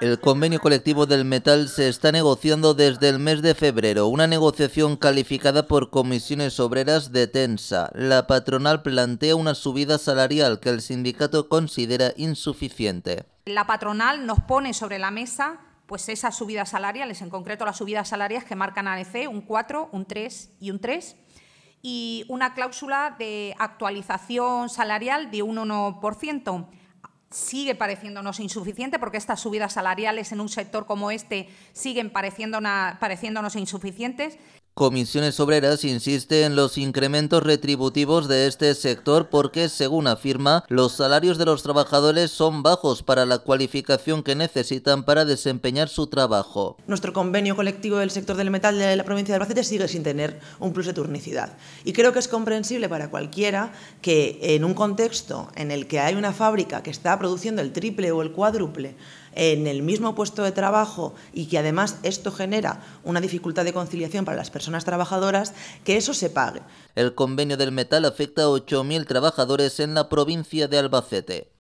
El convenio colectivo del metal se está negociando desde el mes de febrero, una negociación calificada por comisiones obreras de tensa. La patronal plantea una subida salarial que el sindicato considera insuficiente. La patronal nos pone sobre la mesa pues esas subidas salariales, en concreto las subidas salariales que marcan ANC, un 4, un 3 y un 3, y una cláusula de actualización salarial de un 1% sigue pareciéndonos insuficiente porque estas subidas salariales en un sector como este siguen pareciéndonos insuficientes Comisiones Obreras insiste en los incrementos retributivos de este sector porque, según afirma, los salarios de los trabajadores son bajos para la cualificación que necesitan para desempeñar su trabajo. Nuestro convenio colectivo del sector del metal de la provincia de Albacete sigue sin tener un plus de turnicidad. Y creo que es comprensible para cualquiera que en un contexto en el que hay una fábrica que está produciendo el triple o el cuádruple en el mismo puesto de trabajo y que además esto genera una dificultad de conciliación para las personas, personas trabajadoras, que eso se pague. El convenio del metal afecta a 8.000 trabajadores en la provincia de Albacete.